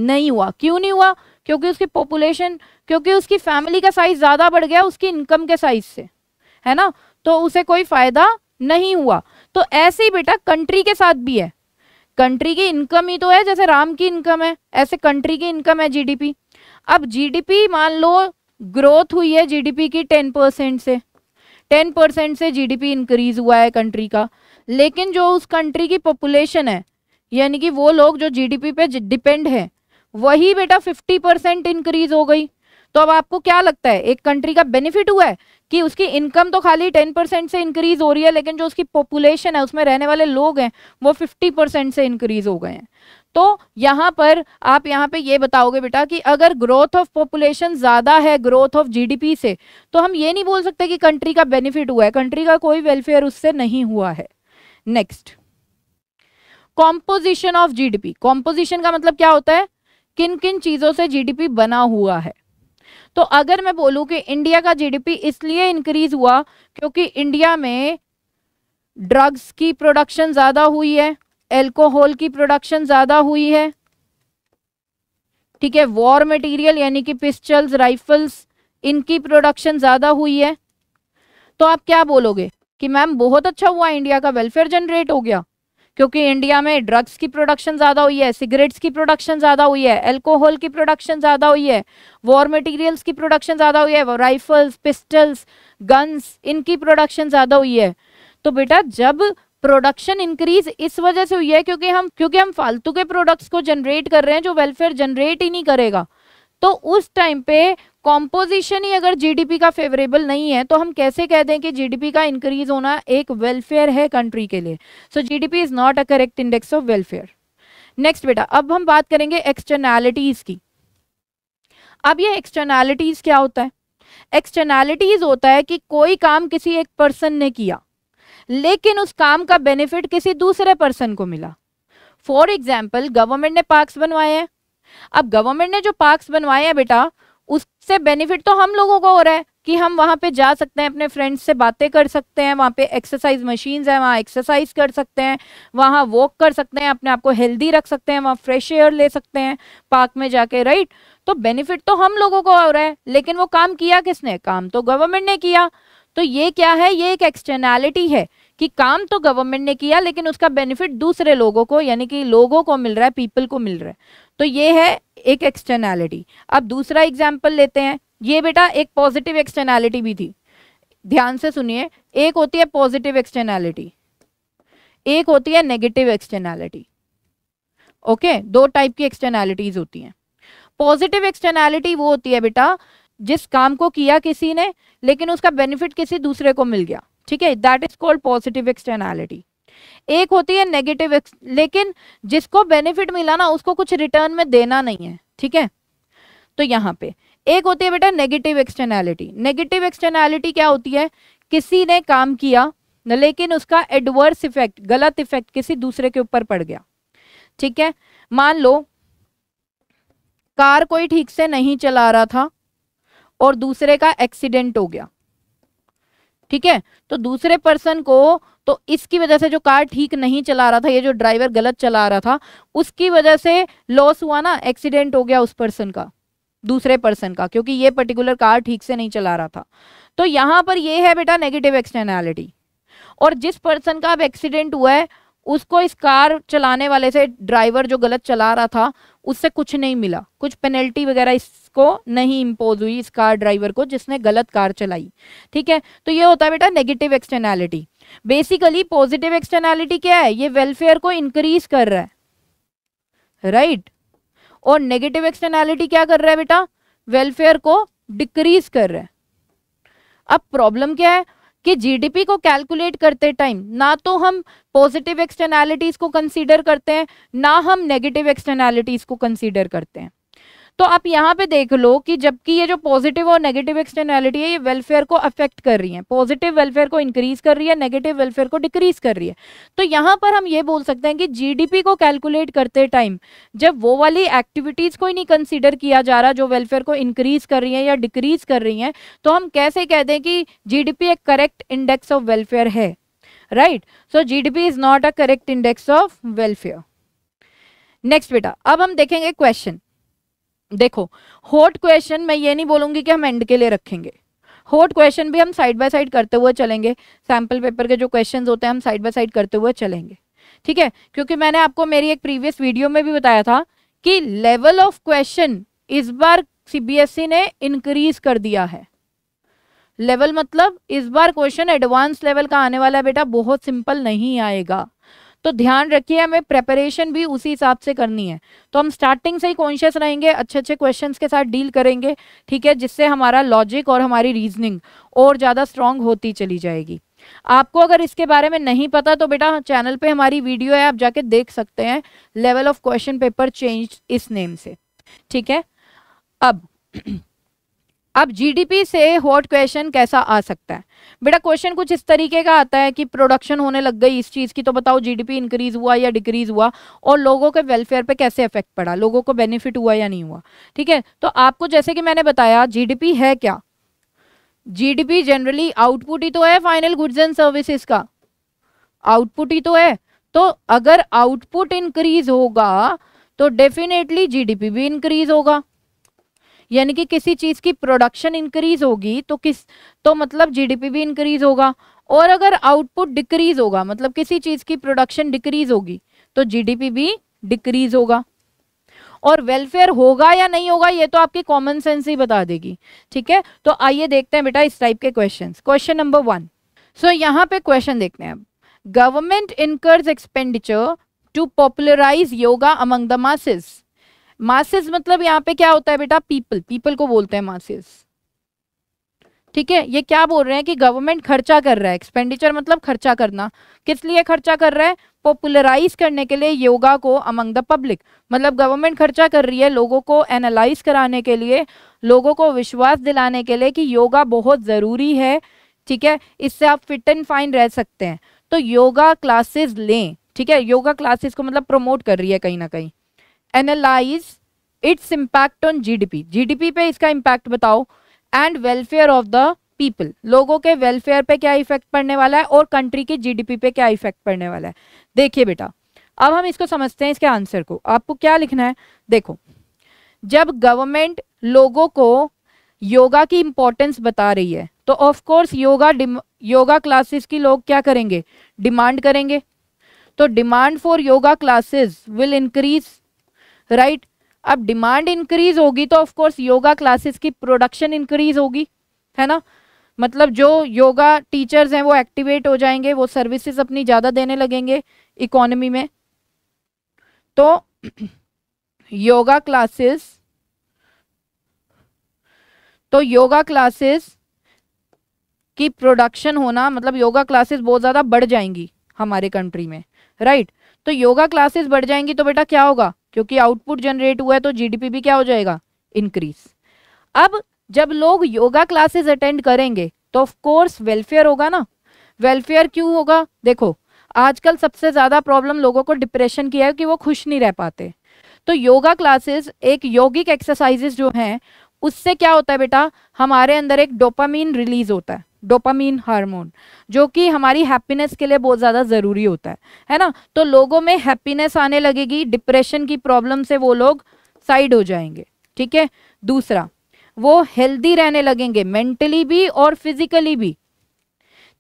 नहीं हुआ क्यों नहीं हुआ क्योंकि उसकी पॉपुलेशन क्योंकि उसकी फैमिली का साइज ज़्यादा बढ़ गया उसकी इनकम के साइज से है ना तो उसे कोई फायदा नहीं हुआ तो ऐसे ही बेटा कंट्री के साथ भी है कंट्री की इनकम ही तो है जैसे राम की इनकम है ऐसे कंट्री की इनकम है जीडीपी अब जीडीपी मान लो ग्रोथ हुई है जीडीपी की टेन परसेंट से टेन परसेंट से जीडीपी इंक्रीज हुआ है कंट्री का लेकिन जो उस कंट्री की पॉपुलेशन है यानी कि वो लोग जो जीडीपी पे डिपेंड है वही बेटा फिफ्टी परसेंट इंक्रीज हो गई तो अब आपको क्या लगता है एक कंट्री का बेनिफिट हुआ है कि उसकी इनकम तो खाली टेन परसेंट से इंक्रीज हो रही है लेकिन जो उसकी पॉपुलेशन है उसमें रहने वाले लोग हैं वो फिफ्टी परसेंट से इंक्रीज हो गए हैं तो यहाँ पर आप यहाँ पे ये बताओगे बेटा कि अगर ग्रोथ ऑफ पॉपुलेशन ज़्यादा है ग्रोथ ऑफ जीडीपी से तो हम ये नहीं बोल सकते कि कंट्री का बेनिफिट हुआ है कंट्री का कोई वेलफेयर उससे नहीं हुआ है next composition of G composition का मतलब क्या होता है किन किन चीज़ों से जी बना हुआ है तो अगर मैं बोलूं कि इंडिया का जीडीपी इसलिए इंक्रीज हुआ क्योंकि इंडिया में ड्रग्स की प्रोडक्शन ज़्यादा हुई है एल्कोहल की प्रोडक्शन ज़्यादा हुई है ठीक है वॉर मटेरियल यानी कि पिस्टल्स राइफल्स इनकी प्रोडक्शन ज़्यादा हुई है तो आप क्या बोलोगे कि मैम बहुत अच्छा हुआ इंडिया का वेलफेयर जनरेट हो गया क्योंकि इंडिया में ड्रग्स की प्रोडक्शन ज़्यादा हुई है सिगरेट्स की प्रोडक्शन ज़्यादा हुई है एल्कोहल की प्रोडक्शन ज़्यादा हुई है वॉर मटेरियल्स की प्रोडक्शन ज़्यादा हुई है राइफल्स पिस्टल्स गन्स इनकी प्रोडक्शन ज़्यादा हुई है तो बेटा जब प्रोडक्शन इंक्रीज इस वजह से हुई है क्योंकि हम क्योंकि हम फालतू के प्रोडक्ट्स को जनरेट कर रहे हैं जो वेलफेयर जनरेट ही नहीं करेगा तो उस टाइम पे कॉम्पोजिशन ही अगर जीडीपी का फेवरेबल नहीं है तो हम कैसे कह दें कि जीडीपी का इंक्रीज होना एक वेलफेयर है कंट्री के लिए so GDP is not a correct index of welfare next बेटा अब हम बात करेंगे एक्सटर्नैलिटीज की अब ये एक्सटर्नैलिटीज क्या होता है एक्सटर्नैलिटीज होता है कि कोई काम किसी एक पर्सन ने किया लेकिन उस काम का बेनिफिट किसी दूसरे पर्सन को मिला फॉर एग्जाम्पल गवर्नमेंट ने पार्क बनवाए हैं अब गवर्नमेंट ने जो पार्क्स बनवाए हैं बेटा उससे बेनिफिट तो हम लोगों को हो रहा है कि हम वहाँ पे जा सकते हैं अपने फ्रेंड्स से बातें कर सकते हैं वहाँ पे एक्सरसाइज मशीन्स हैं वहाँ एक्सरसाइज कर सकते हैं वहाँ वॉक कर सकते हैं अपने आप को हेल्दी रख सकते हैं वहाँ फ्रेश एयर ले सकते हैं पार्क में जाके राइट तो बेनिफिट तो हम लोगों को हो रहा है लेकिन वो काम किया किसने काम तो गवर्नमेंट ने किया तो ये क्या है ये एक एक्सटर्नैलिटी है कि काम तो गवर्नमेंट ने किया लेकिन उसका बेनिफिट दूसरे लोगों को यानी कि लोगों को मिल रहा है पीपल को मिल रहा है तो ये है एक एक्सटर्नैलिटी अब दूसरा एग्जाम्पल लेते हैं ये बेटा एक पॉजिटिव एक्सटर्नैलिटी भी थी ध्यान से सुनिए एक होती है पॉजिटिव एक्सटर्नैलिटी एक होती है नेगेटिव एक्सटर्नैलिटी ओके दो टाइप की एक्सटर्नैलिटीज होती हैं पॉजिटिव एक्सटर्नैलिटी वो होती है बेटा जिस काम को किया किसी ने लेकिन उसका बेनिफिट किसी दूसरे को मिल गया ठीक है that is called positive externality एक होती है नेगेटिव लेकिन जिसको बेनिफिट मिला ना उसको कुछ रिटर्न में देना नहीं है ठीक है तो यहाँ पे एक होती है बेटा नेगेटिव एक्सटर्नैलिटी नेगेटिव एक्सटर्नैलिटी क्या होती है किसी ने काम किया लेकिन उसका एडवर्स इफेक्ट गलत इफेक्ट किसी दूसरे के ऊपर पड़ गया ठीक है मान लो कार कोई ठीक से नहीं चला रहा था और दूसरे का एक्सीडेंट हो गया ठीक है तो दूसरे पर्सन को तो इसकी वजह से जो कार ठीक नहीं चला रहा था ये जो ड्राइवर गलत चला रहा था उसकी वजह से लॉस हुआ ना एक्सीडेंट हो गया उस पर्सन का दूसरे पर्सन का क्योंकि ये पर्टिकुलर कार ठीक से नहीं चला रहा था तो यहां पर ये है बेटा नेगेटिव एक्सटर्नैलिटी और जिस पर्सन का अब एक्सीडेंट हुआ है उसको इस कार चलाने वाले से ड्राइवर जो गलत चला रहा था उससे कुछ नहीं मिला कुछ पेनल्टी वगैरह इसको नहीं इम्पोज हुई इस कार ड्राइवर को जिसने गलत कार चलाई ठीक है तो ये होता है बेटा negative externality basically positive externality क्या है ये वेलफेयर को इंक्रीज कर रहा है राइट right? और नेगेटिव एक्सटर्नैलिटी क्या कर रहा है बेटा वेलफेयर को डिक्रीज कर रहा है अब प्रॉब्लम क्या है कि जीडीपी को कैलकुलेट करते टाइम ना तो हम पॉजिटिव एक्सटर्नैलिटीज को कंसीडर करते हैं ना हम नेगेटिव एक्सटर्नैलिटीज को कंसीडर करते हैं तो आप यहाँ पे देख लो कि जबकि ये जो पॉजिटिव और नेगेटिव एक्सटर्नैलिटी है ये वेलफेयर को अफेक्ट कर रही है पॉजिटिव वेलफेयर को इंक्रीज कर रही है नेगेटिव वेलफेयर को डिक्रीज कर रही है तो यहाँ पर हम ये बोल सकते हैं कि जीडीपी को कैलकुलेट करते टाइम जब वो वाली एक्टिविटीज को ही नहीं कंसिडर किया जा रहा जो वेलफेयर को इंक्रीज कर रही है या डिक्रीज कर रही है तो हम कैसे कह दें कि जीडीपी एक करेक्ट इंडेक्स ऑफ वेलफेयर है right so GDP is not a correct index of welfare next बेटा अब हम देखेंगे क्वेश्चन देखो होट क्वेश्चन मैं ये नहीं बोलूंगी कि हम एंड के लिए रखेंगे होट क्वेश्चन भी हम साइड बाय साइड करते हुए चलेंगे सैम्पल पेपर के जो क्वेश्चंस होते हैं हम साइड बाय साइड करते हुए चलेंगे ठीक है क्योंकि मैंने आपको मेरी एक प्रीवियस वीडियो में भी बताया था कि लेवल ऑफ क्वेश्चन इस बार सीबीएसई e ने इंक्रीज कर दिया है लेवल मतलब इस बार क्वेश्चन एडवांस लेवल का आने वाला बेटा बहुत सिंपल नहीं आएगा तो ध्यान रखिए हमें प्रेपरेशन भी उसी हिसाब से करनी है तो हम स्टार्टिंग से ही कॉन्शियस रहेंगे अच्छे अच्छे क्वेश्चंस के साथ डील करेंगे ठीक है जिससे हमारा लॉजिक और हमारी रीजनिंग और ज़्यादा स्ट्रांग होती चली जाएगी आपको अगर इसके बारे में नहीं पता तो बेटा चैनल पर हमारी वीडियो है आप जाके देख सकते हैं level of question paper change इस नेम से ठीक है अब अब जीडीपी से हॉट क्वेश्चन कैसा आ सकता है बेटा क्वेश्चन कुछ इस तरीके का आता है कि प्रोडक्शन होने लग गई इस चीज़ की तो बताओ जीडीपी इंक्रीज हुआ या डिक्रीज हुआ और लोगों के वेलफेयर पे कैसे इफेक्ट पड़ा लोगों को बेनिफिट हुआ या नहीं हुआ ठीक है तो आपको जैसे कि मैंने बताया जीडीपी है क्या जीडीपी जनरली आउटपुट ही तो है फाइनल गुड्स एंड सर्विसेस का आउटपुट ही तो है तो अगर आउटपुट इंक्रीज होगा तो डेफिनेटली जीडीपी भी इंक्रीज होगा यानी कि किसी चीज़ की प्रोडक्शन इंक्रीज होगी तो किस तो मतलब जीडीपी भी इंक्रीज होगा और अगर आउटपुट डिक्रीज होगा मतलब किसी चीज़ की प्रोडक्शन डिक्रीज होगी तो जीडीपी भी डिक्रीज होगा और वेलफेयर होगा या नहीं होगा ये तो आपकी कॉमन सेंस ही बता देगी ठीक है तो आइए देखते हैं बेटा इस टाइप के question question number one so यहाँ पे क्वेश्चन देखते हैं government incurs expenditure to popularise yoga among the masses masses मतलब यहाँ पे क्या होता है बेटा पीपल पीपल को बोलते हैं मासेस ठीक है ये क्या बोल रहे हैं कि गवर्नमेंट खर्चा कर रहा है एक्सपेंडिचर मतलब खर्चा करना किस लिए खर्चा कर रहा है पॉपुलराइज करने के लिए योगा को अमंग द पब्लिक मतलब गवर्नमेंट खर्चा कर रही है लोगों को एनालाइज कराने के लिए लोगों को विश्वास दिलाने के लिए कि योगा बहुत ज़रूरी है ठीक है इससे आप फिट एंड फाइन रह सकते हैं तो योगा क्लासेस लें ठीक है योगा क्लासेस को मतलब प्रमोट कर रही है कहीं ना कहीं analyse its impact on GDP GDP पे इसका इम्पैक्ट बताओ and welfare of the people लोगों के वेलफेयर पे क्या इफेक्ट पड़ने वाला है और कंट्री की जीडीपी पे क्या इफेक्ट पड़ने वाला है देखिए बेटा अब हम इसको समझते हैं इसके आंसर को आपको क्या लिखना है देखो जब गवर्नमेंट लोगों को योगा की इम्पोर्टेंस बता रही है तो ऑफकोर्स योगा योगा क्लासेस की लोग क्या करेंगे डिमांड करेंगे तो demand for yoga classes will increase right अब डिमांड इंक्रीज होगी तो ऑफ कोर्स योगा क्लासेस की प्रोडक्शन इंक्रीज होगी है ना मतलब जो योगा टीचर्स हैं वो एक्टिवेट हो जाएंगे वो सर्विसेज अपनी ज़्यादा देने लगेंगे इकोनॉमी में तो योगा क्लासेस तो योगा क्लासेस की प्रोडक्शन होना मतलब योगा क्लासेस बहुत ज़्यादा बढ़ जाएंगी हमारे कंट्री में राइट तो योगा क्लासेस बढ़ जाएंगी तो बेटा क्या होगा क्योंकि आउटपुट जनरेट हुआ है तो जीडीपी भी क्या हो जाएगा इंक्रीज अब जब लोग योगा क्लासेस अटेंड करेंगे तो ऑफ कोर्स वेलफेयर होगा ना वेलफेयर क्यों होगा देखो आजकल सबसे ज़्यादा प्रॉब्लम लोगों को डिप्रेशन की है कि वो खुश नहीं रह पाते तो योगा क्लासेस एक योगिक एक्सरसाइजेस जो हैं उससे क्या होता है बेटा हमारे अंदर एक डोपामीन रिलीज होता है डोपामीन हार्मोन जो कि हमारी हैप्पीनेस के लिए बहुत ज़्यादा ज़रूरी होता है है ना तो लोगों में हैप्पीनेस आने लगेगी डिप्रेशन की प्रॉब्लम से वो लोग साइड हो जाएंगे ठीक है दूसरा वो हेल्दी रहने लगेंगे मेंटली भी और फिजिकली भी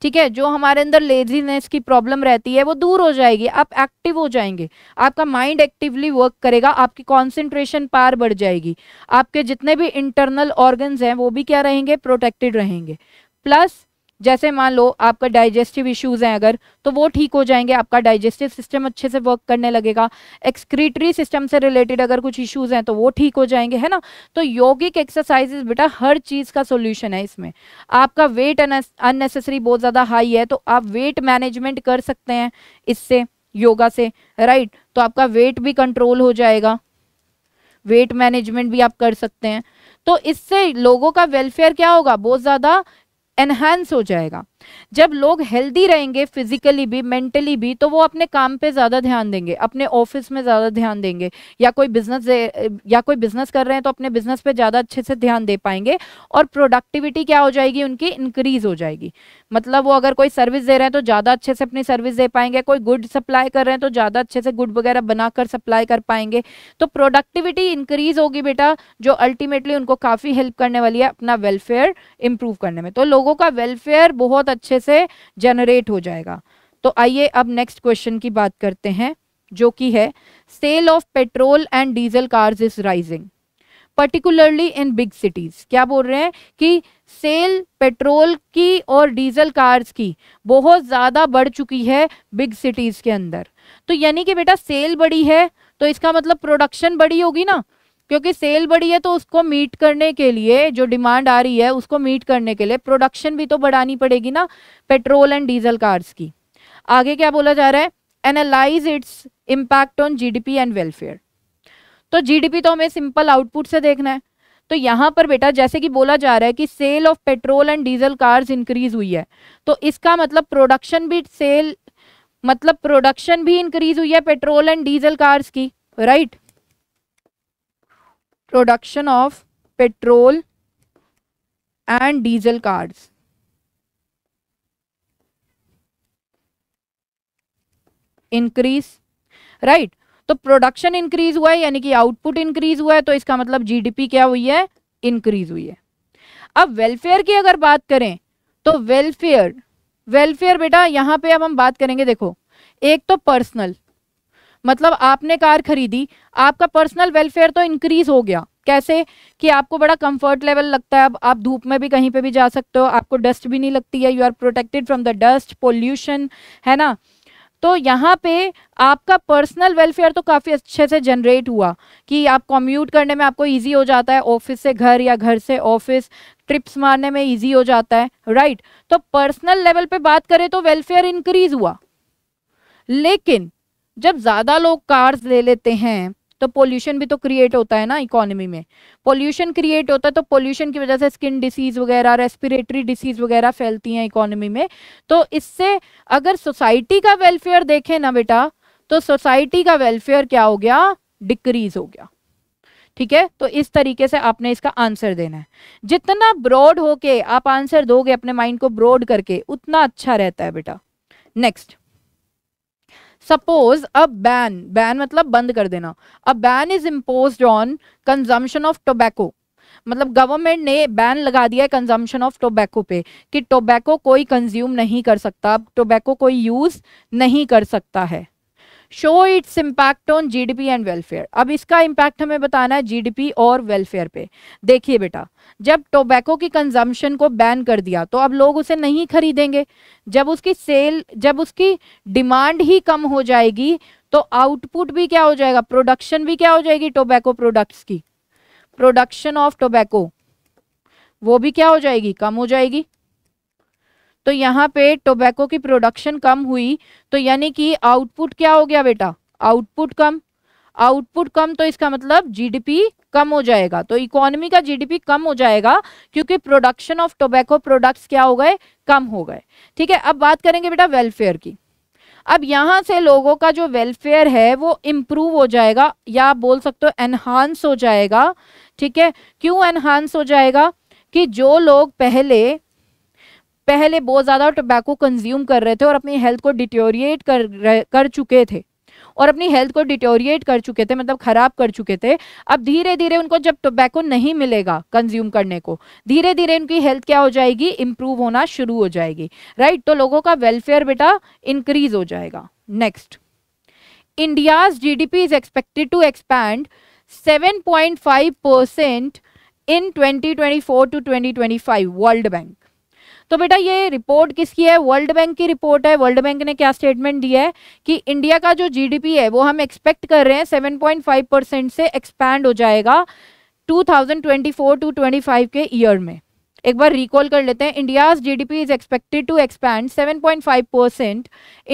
ठीक है जो हमारे अंदर लेजीनेस की प्रॉब्लम रहती है वो दूर हो जाएगी आप एक्टिव हो जाएंगे आपका माइंड एक्टिवली वर्क करेगा आपकी कॉन्सेंट्रेशन पार बढ़ जाएगी आपके जितने भी इंटरनल ऑर्गन्स हैं वो भी क्या रहेंगे प्रोटेक्टेड रहेंगे प्लस जैसे मान लो आपका डाइजेस्टिव इश्यूज़ हैं अगर तो वो ठीक हो जाएंगे आपका डाइजेस्टिव सिस्टम अच्छे से वर्क करने लगेगा एक्सक्रीटरी सिस्टम से रिलेटेड अगर कुछ इश्यूज़ हैं तो वो ठीक हो जाएंगे है ना तो योगिक एक्सरसाइजेस बेटा हर चीज़ का सोल्यूशन है इसमें आपका वेट अननेसेसरी बहुत ज़्यादा हाई है तो आप वेट मैनेजमेंट कर सकते हैं इससे योगा से राइट तो आपका वेट भी कंट्रोल हो जाएगा वेट मैनेजमेंट भी आप कर सकते हैं तो इससे लोगों का वेलफेयर क्या होगा बहुत ज़्यादा एनहेंस हो जाएगा जब लोग हेल्दी रहेंगे फिजिकली भी मेंटली भी तो वो अपने काम पे ज़्यादा ध्यान देंगे अपने ऑफिस में ज़्यादा ध्यान देंगे या कोई बिजनेस या कोई बिजनेस कर रहे हैं तो अपने बिजनेस पे ज़्यादा अच्छे से ध्यान दे पाएंगे और प्रोडक्टिविटी क्या हो जाएगी उनकी इंक्रीज हो जाएगी मतलब वो अगर कोई सर्विस दे रहे हैं तो ज़्यादा अच्छे से अपनी सर्विस दे पाएंगे कोई गुड सप्लाई कर रहे हैं तो ज़्यादा अच्छे से गुड वगैरह बनाकर सप्लाई कर पाएंगे तो प्रोडक्टिविटी इंक्रीज होगी बेटा जो अल्टीमेटली उनको काफ़ी हेल्प करने वाली है अपना वेलफेयर इंप्रूव करने में तो लोगों का वेलफेयर बहुत अच्छे से जनरेट हो जाएगा तो आइए अब नेक्स्ट क्वेश्चन की बात करते हैं जो कि है sale of petrol and diesel cars is rising particularly in big cities क्या बोल रहे हैं कि सेल पेट्रोल की और डीजल कार्स की बहुत ज़्यादा बढ़ चुकी है बिग सिटीज़ के अंदर तो यानी कि बेटा सेल बड़ी है तो इसका मतलब प्रोडक्शन बड़ी होगी ना क्योंकि सेल बढ़ी है तो उसको मीट करने के लिए जो डिमांड आ रही है उसको मीट करने के लिए प्रोडक्शन भी तो बढ़ानी पड़ेगी ना पेट्रोल एंड डीजल कार्स की आगे क्या बोला जा रहा है analyse its impact on GDP and welfare तो जीडीपी तो हमें सिंपल आउटपुट से देखना है तो यहाँ पर बेटा जैसे कि बोला जा रहा है कि sale of petrol and diesel cars increase हुई है तो इसका मतलब प्रोडक्शन भी सेल मतलब प्रोडक्शन भी इंक्रीज हुई है पेट्रोल एंड डीजल कार्स की right production of petrol and diesel cars. Increase right तो प्रोडक्शन इंक्रीज हुआ है यानी कि आउटपुट इंक्रीज हुआ है तो इसका मतलब जीडीपी क्या हुई है इंक्रीज हुई है अब वेलफेयर की अगर बात करें तो वेलफेयर वेलफेयर बेटा यहां पे अब हम बात करेंगे देखो एक तो पर्सनल मतलब आपने कार खरीदी आपका पर्सनल वेलफेयर तो इंक्रीज हो गया कैसे कि आपको बड़ा कंफर्ट लेवल लगता है अब आप धूप में भी कहीं पे भी जा सकते हो आपको डस्ट भी नहीं लगती है you are protected from the dust pollution है ना तो यहाँ पे आपका पर्सनल वेलफेयर तो काफ़ी अच्छे से जनरेट हुआ कि आप कम्यूट करने में आपको इजी हो जाता है ऑफिस से घर या घर से ऑफिस ट्रिप्स मारने में इजी हो जाता है राइट तो पर्सनल लेवल पे बात करें तो वेलफेयर इंक्रीज हुआ लेकिन जब ज़्यादा लोग कार्स ले लेते हैं तो पोल्यूशन भी तो क्रिएट होता है ना इकोनॉमी में पोल्यूशन क्रिएट होता है तो पोल्यूशन की वजह से स्किन डिसीज़ वगैरह रेस्पिरेटरी डिसीज़ वगैरह फैलती हैं इकोनॉमी में तो इससे अगर सोसाइटी का वेलफेयर देखें ना बेटा तो सोसाइटी का वेलफेयर क्या हो गया डिक्रीज हो गया ठीक है तो इस तरीके से आपने इसका आंसर देना है जितना ब्रॉड होके आप आंसर दोगे अपने माइंड को ब्रॉड करके उतना अच्छा रहता है बेटा next suppose a ban ban मतलब बंद कर देना a ban is impose on consumption of tobacco मतलब गवर्नमेंट ने बैन लगा दिया है कंजम्पशन ऑफ टोबैको पे कि टोबैको कोई कंज्यूम नहीं कर सकता टोबैको कोई यूज़ नहीं कर सकता है show its impact on GDP and welfare अब इसका इम्पैक्ट हमें बताना है जीडीपी और वेलफेयर पे देखिए बेटा जब टोबैको की कंजम्पशन को बैन कर दिया तो अब लोग उसे नहीं खरीदेंगे जब उसकी सेल जब उसकी डिमांड ही कम हो जाएगी तो आउटपुट भी क्या हो जाएगा प्रोडक्शन भी क्या हो जाएगी टोबैको प्रोडक्ट्स की प्रोडक्शन ऑफ टोबैको वो भी क्या हो जाएगी कम हो जाएगी तो यहाँ पे टोबैको की प्रोडक्शन कम हुई तो यानी कि आउटपुट क्या हो गया बेटा आउटपुट कम आउटपुट कम तो इसका मतलब जीडीपी कम हो जाएगा तो इकोनॉमी का जीडीपी कम हो जाएगा क्योंकि प्रोडक्शन ऑफ टोबैको प्रोडक्ट्स क्या हो गए कम हो गए ठीक है अब बात करेंगे बेटा वेलफेयर की अब यहाँ से लोगों का जो वेलफेयर है वो इम्प्रूव हो जाएगा या आप बोल सकते हो एनहांस हो जाएगा ठीक है क्यों एनहांस हो जाएगा कि जो लोग पहले पहले बहुत ज़्यादा टोबैको कंज्यूम कर रहे थे और अपनी हेल्थ को डिटोरिएट कर कर चुके थे और अपनी हेल्थ को डिटोरिएट कर चुके थे मतलब ख़राब कर चुके थे अब धीरे धीरे उनको जब टोबैको नहीं मिलेगा कंज्यूम करने को धीरे धीरे उनकी हेल्थ क्या हो जाएगी इम्प्रूव होना शुरू हो जाएगी राइट तो लोगों का वेलफेयर बेटा इंक्रीज हो जाएगा next India's P is expected to expand seven point five percent in twenty twenty four to twenty twenty five World Bank तो बेटा ये रिपोर्ट किसकी है वर्ल्ड बैंक की रिपोर्ट है वर्ल्ड बैंक ने क्या स्टेटमेंट दिया है कि इंडिया का जो जीडीपी है वो हम एक्सपेक्ट कर रहे हैं 7.5 परसेंट से एक्सपैंड हो जाएगा 2024 टू 25 के ईयर में एक बार रिकॉल कर लेते हैं India's GDP is expected to expand 7.5 percent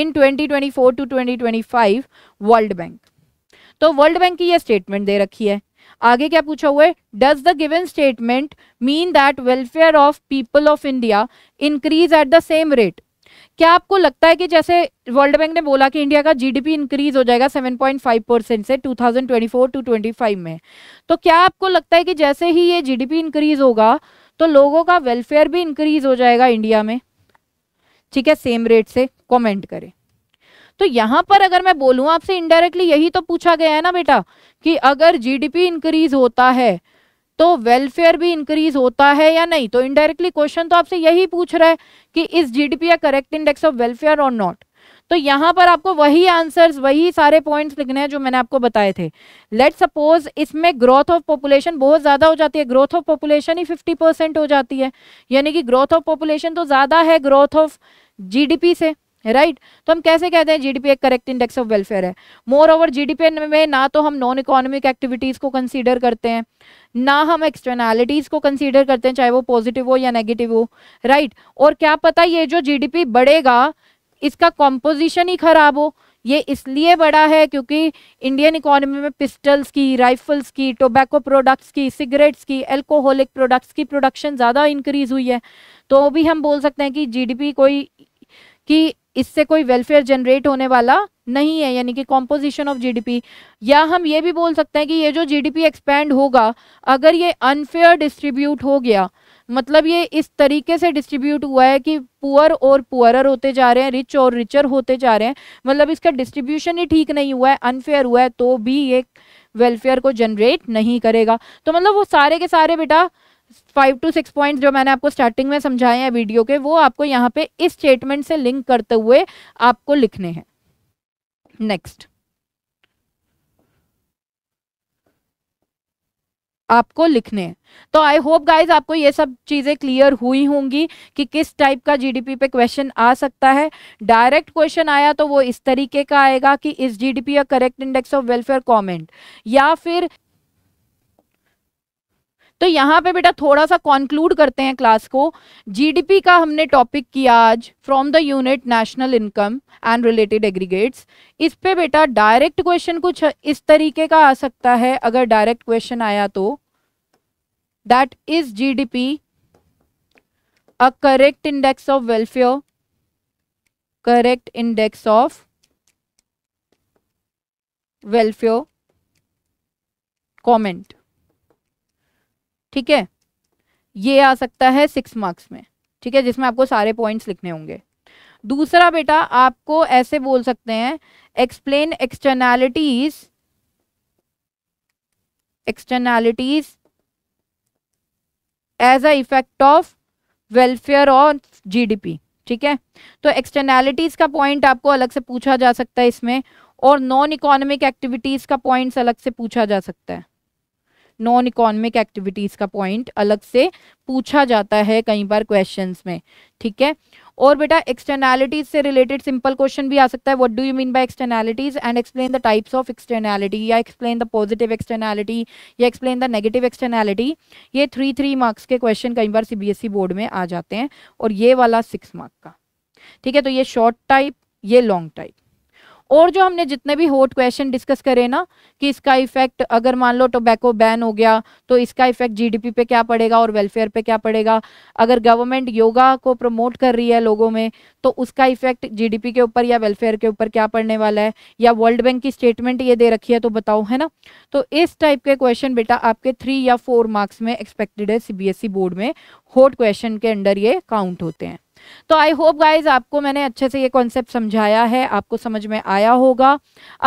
in 2024 to 2025 World Bank तो वर्ल्ड बैंक की यह स्टेटमेंट दे रखी है आगे क्या पूछा हुआ है does the given statement mean that welfare of people of India increase at the same rate क्या आपको लगता है कि जैसे वर्ल्ड बैंक ने बोला कि इंडिया का जीडीपी इंक्रीज हो जाएगा 7.5 परसेंट से 2024 टू 25 में तो क्या आपको लगता है कि जैसे ही ये जीडीपी इंक्रीज होगा तो लोगों का वेलफेयर भी इंक्रीज हो जाएगा इंडिया में ठीक है सेम रेट से कमेंट करें तो यहाँ पर अगर मैं बोलूँ आपसे इनडायरेक्टली यही तो पूछा गया है ना बेटा कि अगर जीडीपी इंक्रीज होता है तो वेलफेयर भी इंक्रीज होता है या नहीं तो इनडायरेक्टली क्वेश्चन तो आपसे यही पूछ रहा है कि इस G D correct index of welfare और नॉट तो यहाँ पर आपको वही आंसर्स वही सारे पॉइंट्स लिखने हैं जो मैंने आपको बताए थे लेट सपोज इसमें ग्रोथ ऑफ पॉपुलेशन बहुत ज़्यादा हो जाती है ग्रोथ ऑफ पॉपुलेशन ही 50 परसेंट हो जाती है यानी कि ग्रोथ ऑफ पॉपुलेशन तो ज़्यादा है ग्रोथ ऑफ जीडीपी से राइट right? तो हम कैसे कहते हैं जीडीपी एक करेक्ट इंडेक्स ऑफ वेलफेयर है मोर ओवर जीडीपी में ना तो हम नॉन इकोनॉमिक एक्टिविटीज़ को कंसीडर करते हैं ना हम एक्सटर्नैलिटीज़ को कंसीडर करते हैं चाहे वो पॉजिटिव हो या नेगेटिव हो राइट right? और क्या पता ये जो जीडीपी बढ़ेगा इसका कॉम्पोजिशन ही खराब हो ये इसलिए बड़ा है क्योंकि इंडियन इकोनॉमी में पिस्टल्स की राइफल्स की टोबैको प्रोडक्ट्स की सिगरेट्स की एल्कोहलिक प्रोडक्ट्स की प्रोडक्शन ज़्यादा इंक्रीज़ हुई है तो भी हम बोल सकते हैं कि जी कोई कि इससे कोई वेलफेयर जनरेट होने वाला नहीं है यानी कि कॉम्पोजिशन ऑफ जीडीपी या हम ये भी बोल सकते हैं कि ये जो जीडीपी एक्सपैंड होगा अगर ये अनफेयर डिस्ट्रीब्यूट हो गया मतलब ये इस तरीके से डिस्ट्रीब्यूट हुआ है कि पुअर और पुअरर होते जा रहे हैं रिच और रिचर होते जा रहे हैं मतलब इसका डिस्ट्रीब्यूशन ही ठीक नहीं हुआ है अनफेयर हुआ है तो भी ये वेलफेयर को जनरेट नहीं करेगा तो मतलब वो सारे के सारे बेटा फाइव टू सिक्स पॉइंट जो मैंने आपको स्टार्टिंग में समझाए हैं वीडियो के वो आपको यहाँ पे इस स्टेटमेंट से लिंक करते हुए आपको लिखने हैं नेक्स्ट आपको लिखने हैं तो आई होप गाइज आपको ये सब चीज़ें क्लियर हुई होंगी कि किस टाइप का जीडीपी पे क्वेश्चन आ सकता है डायरेक्ट क्वेश्चन आया तो वो इस तरीके का आएगा कि इस जीडीपी या correct index of welfare comment या फिर तो यहाँ पे बेटा थोड़ा सा कॉन्क्लूड करते हैं क्लास को जीडीपी का हमने टॉपिक किया आज from the unit national income and related aggregates इस पे बेटा डायरेक्ट क्वेश्चन कुछ इस तरीके का आ सकता है अगर डायरेक्ट क्वेश्चन आया तो that is GDP a correct index of welfare correct index of welfare comment ठीक है ये आ सकता है सिक्स मार्क्स में ठीक है जिसमें आपको सारे पॉइंट्स लिखने होंगे दूसरा बेटा आपको ऐसे बोल सकते हैं explain externalities externalities as a effect of welfare और जीडीपी ठीक है तो एक्सटर्नैलिटीज का पॉइंट आपको अलग से पूछा जा सकता है इसमें और नॉन इकोनॉमिक एक्टिविटीज का पॉइंट्स अलग से पूछा जा सकता है नॉन इकोनॉमिक एक्टिविटीज़ का पॉइंट अलग से पूछा जाता है कई बार क्वेश्चन में ठीक है और बेटा एक्सटर्नैलिटीज से रिलेटेड सिंपल क्वेश्चन भी आ सकता है what do you mean by externalities and explain the types of externality या एक्सप्लेन द पॉजिटिव एक्सटर्नैलिटी या एक्सप्लेन द नेगेटिव एक्सटर्नैलिटी ये थ्री थ्री मार्क्स के क्वेश्चन कई बार सीबीएसई बोर्ड e में आ जाते हैं और ये वाला सिक्स मार्क का ठीक है तो ये शॉर्ट टाइप ये लॉन्ग टाइप और जो हमने जितने भी हॉट क्वेश्चन डिस्कस करे ना कि इसका इफेक्ट अगर मान लो टोबैको बैन हो गया तो इसका इफेक्ट जीडीपी पे क्या पड़ेगा और वेलफेयर पे क्या पड़ेगा अगर गवर्नमेंट योगा को प्रमोट कर रही है लोगों में तो उसका इफेक्ट जीडीपी के ऊपर या वेलफेयर के ऊपर क्या पड़ने वाला है या वर्ल्ड बैंक की स्टेटमेंट ये दे रखी है तो बताओ है ना तो इस टाइप के क्वेश्चन बेटा आपके थ्री या फोर मार्क्स में एक्सपेक्टेड है सीबीएसई बोर्ड e में होट क्वेश्चन के अंडर ये काउंट होते हैं तो आई होप गाइज आपको मैंने अच्छे से ये कॉन्सेप्ट समझाया है आपको समझ में आया होगा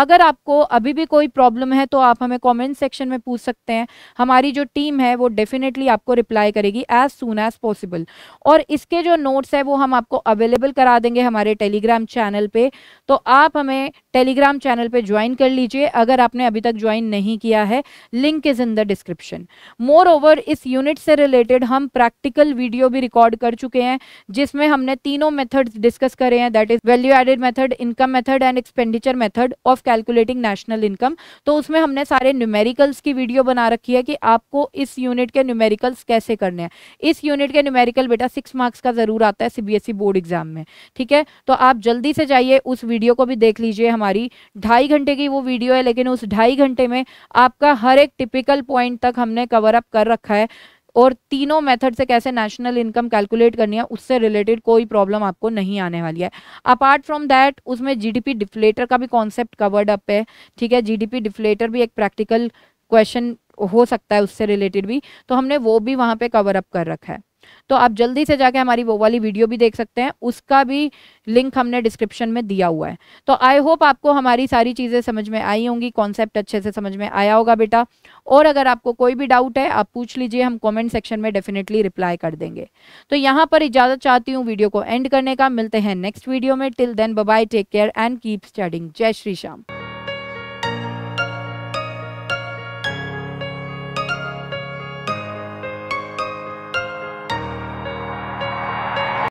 अगर आपको अभी भी कोई प्रॉब्लम है तो आप हमें कमेंट सेक्शन में पूछ सकते हैं हमारी जो टीम है वो डेफिनेटली आपको रिप्लाई करेगी एज सुन एज पॉसिबल और इसके जो नोट्स है वो हम आपको अवेलेबल करा देंगे हमारे टेलीग्राम चैनल पर तो आप हमें टेलीग्राम चैनल पर ज्वाइन कर लीजिए अगर आपने अभी तक ज्वाइन नहीं किया है link is in the description moreover इस यूनिट से रिलेटेड हम प्रैक्टिकल वीडियो भी रिकॉर्ड कर चुके हैं जिसमें जिसमें हमने तीनों मेथड्स डिस्कस करे हैं that is value added method income method and expenditure method of calculating national income तो उसमें हमने सारे न्यूमेरिकल्स की वीडियो बना रखी है कि आपको इस यूनिट के न्यूमेरिकल्स कैसे करने हैं इस यूनिट के न्यूमेरिकल बेटा सिक्स मार्क्स का ज़रूर आता है सीबीएसई बोर्ड एग्जाम में ठीक है तो आप जल्दी से जाइए उस वीडियो को भी देख लीजिए हमारी ढाई घंटे की वो वीडियो है लेकिन उस ढाई घंटे में आपका हर एक टिपिकल पॉइंट तक हमने कवर अप कर रखा है और तीनों मेथड से कैसे नेशनल इनकम कैलकुलेट करनी है उससे रिलेटेड कोई प्रॉब्लम आपको नहीं आने वाली है अपार्ट फ्रॉम दैट उसमें जीडीपी डिफ्लेटर का भी कॉन्सेप्ट कवर्ड अप है ठीक है जीडीपी डिफ्लेटर भी एक प्रैक्टिकल क्वेश्चन हो सकता है उससे रिलेटेड भी तो हमने वो भी वहाँ पे कवर अप कर रखा है तो आप जल्दी से जाके हमारी वो वाली वीडियो भी देख सकते हैं उसका भी लिंक हमने डिस्क्रिप्शन में दिया हुआ है तो आई होप आपको हमारी सारी चीज़ें समझ में आई होंगी कॉन्सेप्ट अच्छे से समझ में आया होगा बेटा और अगर आपको कोई भी डाउट है आप पूछ लीजिए हम कॉमेंट सेक्शन में डेफिनेटली रिप्लाई कर देंगे तो यहाँ पर इजाज़त चाहती हूँ वीडियो को एंड करने का मिलते हैं नेक्स्ट वीडियो में till then bye bye take care and keep studying जय श्री श्याम